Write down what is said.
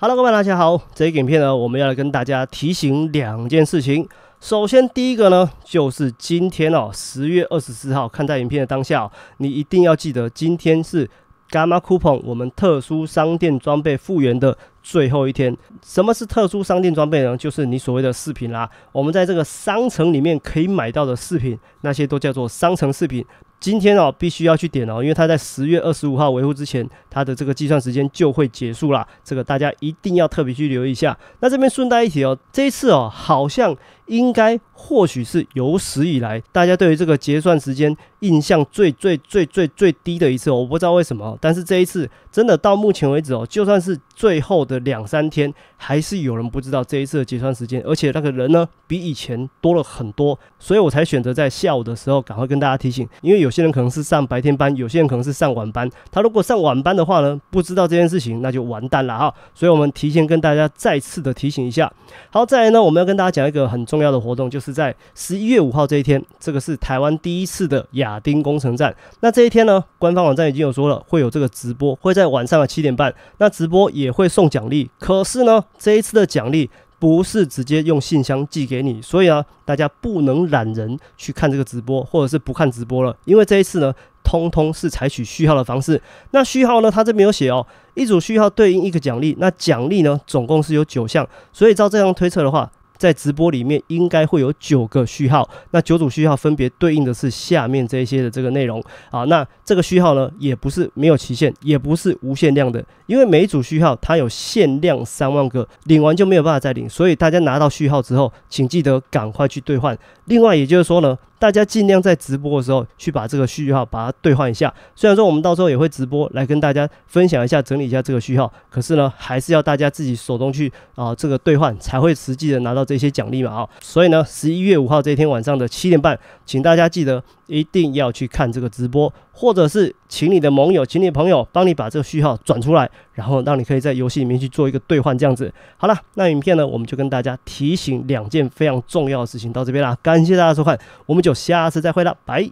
Hello，各位大家好，这一影片呢，我们要来跟大家提醒两件事情。首先，第一个呢，就是今天哦，十月二十四号，看在影片的当下，你一定要记得，今天是 Gamma Coupon 我们特殊商店装备复原的最后一天。什么是特殊商店装备呢？就是你所谓的饰品啦，我们在这个商城里面可以买到的饰品，那些都叫做商城饰品。今天哦，必须要去点哦，因为它在十月二十五号维护之前，它的这个计算时间就会结束了。这个大家一定要特别去留意一下。那这边顺带一提哦，这一次哦，好像。应该或许是有史以来大家对于这个结算时间印象最最最最最低的一次，我不知道为什么，但是这一次真的到目前为止哦，就算是最后的两三天，还是有人不知道这一次的结算时间，而且那个人呢比以前多了很多，所以我才选择在下午的时候赶快跟大家提醒，因为有些人可能是上白天班，有些人可能是上晚班，他如果上晚班的话呢，不知道这件事情那就完蛋了哈，所以我们提前跟大家再次的提醒一下。好，再来呢，我们要跟大家讲一个很重。重要的活动就是在十一月五号这一天，这个是台湾第一次的亚丁工程站。那这一天呢，官方网站已经有说了，会有这个直播，会在晚上的七点半。那直播也会送奖励，可是呢，这一次的奖励不是直接用信箱寄给你，所以啊，大家不能懒人去看这个直播，或者是不看直播了，因为这一次呢，通通是采取序号的方式。那序号呢，它这边有写哦，一组序号对应一个奖励。那奖励呢，总共是有九项，所以照这样推测的话。在直播里面应该会有九个序号，那九组序号分别对应的是下面这些的这个内容啊。那这个序号呢，也不是没有期限，也不是无限量的，因为每一组序号它有限量三万个，领完就没有办法再领，所以大家拿到序号之后，请记得赶快去兑换。另外，也就是说呢。大家尽量在直播的时候去把这个序号把它兑换一下。虽然说我们到时候也会直播来跟大家分享一下、整理一下这个序号，可是呢，还是要大家自己手动去啊这个兑换，才会实际的拿到这些奖励嘛啊！所以呢，十一月五号这一天晚上的七点半，请大家记得。一定要去看这个直播，或者是请你的盟友，请你的朋友帮你把这个序号转出来，然后让你可以在游戏里面去做一个兑换，这样子。好了，那影片呢，我们就跟大家提醒两件非常重要的事情，到这边啦。感谢大家收看，我们就下次再会了，拜。